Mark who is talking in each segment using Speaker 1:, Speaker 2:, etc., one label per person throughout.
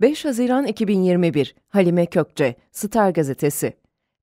Speaker 1: 5 Haziran 2021 Halime Kökçe, Star Gazetesi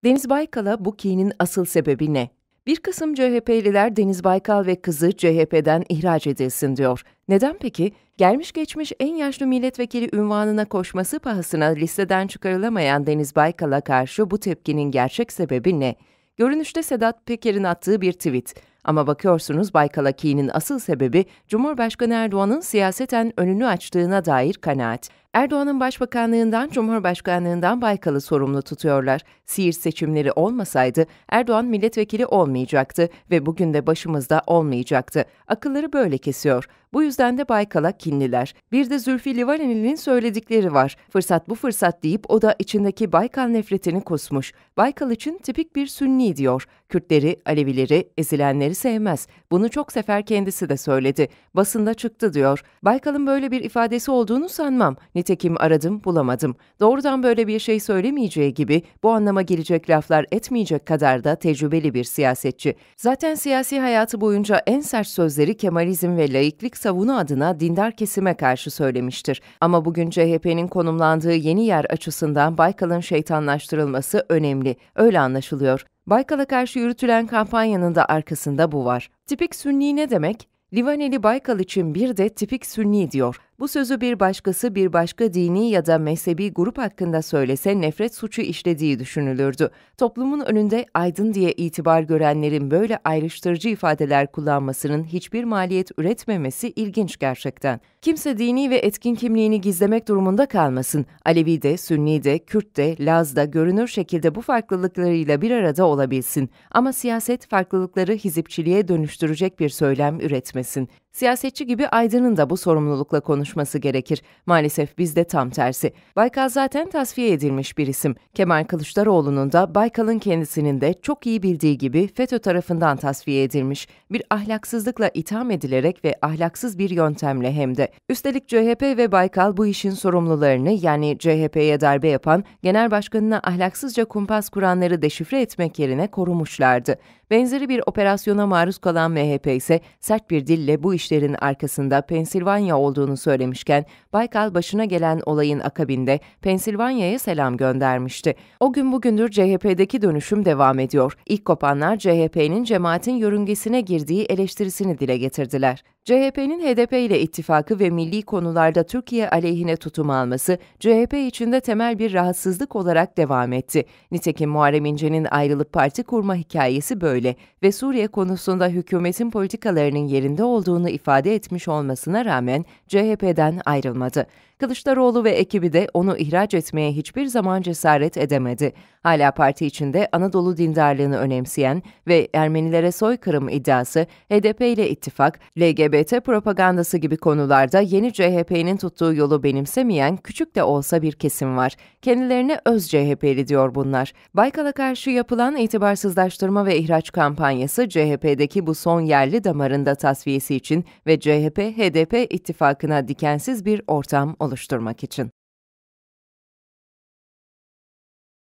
Speaker 1: Deniz Baykal'a bu kinin asıl sebebi ne? Bir kısım CHP'liler Deniz Baykal ve kızı CHP'den ihraç edilsin diyor. Neden peki? Gelmiş geçmiş en yaşlı milletvekili ünvanına koşması pahasına listeden çıkarılamayan Deniz Baykal'a karşı bu tepkinin gerçek sebebi ne? Görünüşte Sedat Peker'in attığı bir tweet. Ama bakıyorsunuz Baykal Kalaki'nin asıl sebebi Cumhurbaşkanı Erdoğan'ın siyaseten önünü açtığına dair kanaat. Erdoğan'ın başbakanlığından Cumhurbaşkanlığından Baykal'ı sorumlu tutuyorlar. Siirt seçimleri olmasaydı Erdoğan milletvekili olmayacaktı ve bugün de başımızda olmayacaktı. Akılları böyle kesiyor. Bu yüzden de Baykal'a kinliler. Bir de Zülfü Livaneli'nin söyledikleri var. Fırsat bu fırsat deyip o da içindeki Baykal nefretini kusmuş. Baykal için tipik bir sünni diyor. Kürtleri, Alevileri, ezilenleri sevmez. Bunu çok sefer kendisi de söyledi. Basında çıktı diyor. Baykal'ın böyle bir ifadesi olduğunu sanmam. Nitekim aradım, bulamadım. Doğrudan böyle bir şey söylemeyeceği gibi bu anlama gelecek laflar etmeyecek kadar da tecrübeli bir siyasetçi. Zaten siyasi hayatı boyunca en sert sözleri Kemalizm ve laiklik savunu adına dindar kesime karşı söylemiştir. Ama bugün CHP'nin konumlandığı yeni yer açısından Baykal'ın şeytanlaştırılması önemli. Öyle anlaşılıyor. Baykal'a karşı yürütülen kampanyanın da arkasında bu var. Tipik Sünni ne demek? Livaneli Baykal için bir de tipik Sünni diyor. Bu sözü bir başkası bir başka dini ya da mezhebi grup hakkında söylese nefret suçu işlediği düşünülürdü. Toplumun önünde aydın diye itibar görenlerin böyle ayrıştırıcı ifadeler kullanmasının hiçbir maliyet üretmemesi ilginç gerçekten. Kimse dini ve etkin kimliğini gizlemek durumunda kalmasın. Alevi de, Sünni de, Kürt de, Laz da görünür şekilde bu farklılıklarıyla bir arada olabilsin. Ama siyaset farklılıkları hizipçiliğe dönüştürecek bir söylem üretmesin. Siyasetçi gibi Aydın'ın da bu sorumlulukla konuşması gerekir. Maalesef bizde tam tersi. Baykal zaten tasfiye edilmiş bir isim. Kemal Kılıçdaroğlu'nun da Baykal'ın kendisinin de çok iyi bildiği gibi FETÖ tarafından tasfiye edilmiş. Bir ahlaksızlıkla itham edilerek ve ahlaksız bir yöntemle hem de. Üstelik CHP ve Baykal bu işin sorumlularını yani CHP'ye darbe yapan, genel başkanına ahlaksızca kumpas kuranları deşifre etmek yerine korumuşlardı. Benzeri bir operasyona maruz kalan MHP ise sert bir dille bu işi işlerin arkasında Pensilvanya olduğunu söylemişken, Baykal başına gelen olayın akabinde Pensilvanya'ya selam göndermişti. O gün bugündür CHP'deki dönüşüm devam ediyor. İlk kopanlar CHP'nin cemaatin yörüngesine girdiği eleştirisini dile getirdiler. CHP'nin HDP ile ittifakı ve milli konularda Türkiye aleyhine tutum alması CHP içinde temel bir rahatsızlık olarak devam etti. Nitekim Muharrem İnce'nin ayrılıp parti kurma hikayesi böyle ve Suriye konusunda hükümetin politikalarının yerinde olduğunu ifade etmiş olmasına rağmen CHP'den ayrılmadı. Kılıçdaroğlu ve ekibi de onu ihraç etmeye hiçbir zaman cesaret edemedi. Hala parti içinde Anadolu dindarlığını önemseyen ve Ermenilere soykırım iddiası, HDP ile ittifak, LGBT propagandası gibi konularda yeni CHP'nin tuttuğu yolu benimsemeyen küçük de olsa bir kesim var. Kendilerine öz CHP'li diyor bunlar. Baykal'a karşı yapılan itibarsızlaştırma ve ihraç kampanyası CHP'deki bu son yerli damarında tasfiyesi için ve CHP-HDP ittifakına dikensiz bir ortam oluşturmak için.